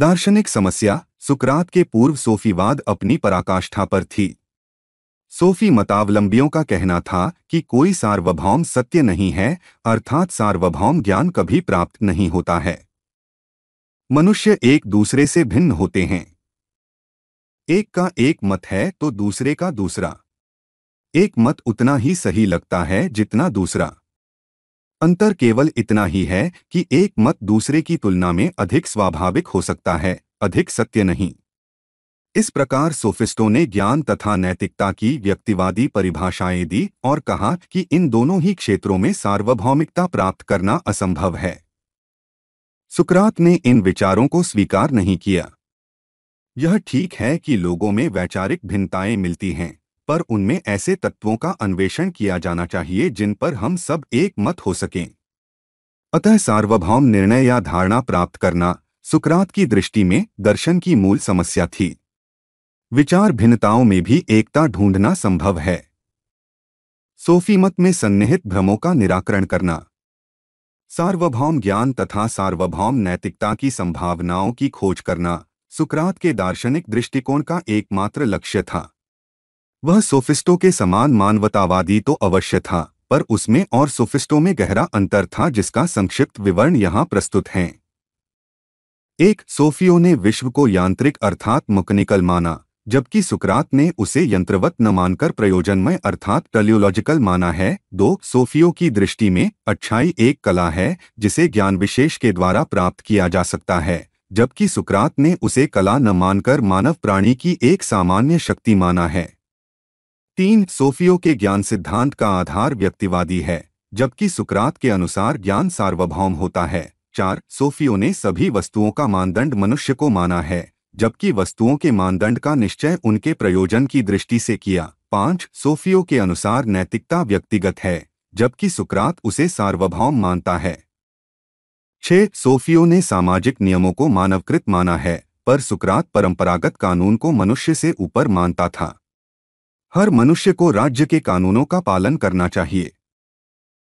दार्शनिक समस्या सुकरात के पूर्व सोफीवाद अपनी पराकाष्ठा पर थी सोफी मतावलंबियों का कहना था कि कोई सार्वभौम सत्य नहीं है अर्थात सार्वभौम ज्ञान कभी प्राप्त नहीं होता है मनुष्य एक दूसरे से भिन्न होते हैं एक का एक मत है तो दूसरे का दूसरा एक मत उतना ही सही लगता है जितना दूसरा अंतर केवल इतना ही है कि एक मत दूसरे की तुलना में अधिक स्वाभाविक हो सकता है अधिक सत्य नहीं इस प्रकार सोफिस्टों ने ज्ञान तथा नैतिकता की व्यक्तिवादी परिभाषाएं दी और कहा कि इन दोनों ही क्षेत्रों में सार्वभौमिकता प्राप्त करना असंभव है सुकरात ने इन विचारों को स्वीकार नहीं किया यह ठीक है कि लोगों में वैचारिक भिन्नताएं मिलती हैं पर उनमें ऐसे तत्वों का अन्वेषण किया जाना चाहिए जिन पर हम सब एक मत हो सकें अतः सार्वभौम निर्णय या धारणा प्राप्त करना सुकरात की दृष्टि में दर्शन की मूल समस्या थी विचार भिन्नताओं में भी एकता ढूंढना संभव है सोफी मत में सन्निहित भ्रमों का निराकरण करना सार्वभौम ज्ञान तथा सार्वभौम नैतिकता की संभावनाओं की खोज करना सुकरात के दार्शनिक दृष्टिकोण का एकमात्र लक्ष्य था वह सोफिस्टों के समान मानवतावादी तो अवश्य था पर उसमें और सोफिस्टों में गहरा अंतर था जिसका संक्षिप्त विवरण यहाँ प्रस्तुत है एक सोफियो ने विश्व को यांत्रिक अर्थात मकनिकल माना जबकि सुकरात ने उसे यंत्रवत न मानकर प्रयोजनमय अर्थात टलियोलॉजिकल माना है दो सोफियो की दृष्टि में अच्छाई एक कला है जिसे ज्ञान विशेष के द्वारा प्राप्त किया जा सकता है जबकि सुकरात ने उसे कला न मानकर मानव प्राणी की एक सामान्य शक्ति माना है तीन सोफियों के ज्ञान सिद्धांत का आधार व्यक्तिवादी है जबकि सुकरात के अनुसार ज्ञान सार्वभौम होता है चार सोफियों ने सभी वस्तुओं का मानदंड मनुष्य को माना है जबकि वस्तुओं के मानदंड का निश्चय उनके प्रयोजन की दृष्टि से किया पांच सोफियों के अनुसार नैतिकता व्यक्तिगत है जबकि सुकरात उसे सार्वभौम मानता है छह सोफियों ने सामाजिक नियमों को मानवकृत माना है पर सुकरात परंपरागत कानून को मनुष्य से ऊपर मानता था हर मनुष्य को राज्य के कानूनों का पालन करना चाहिए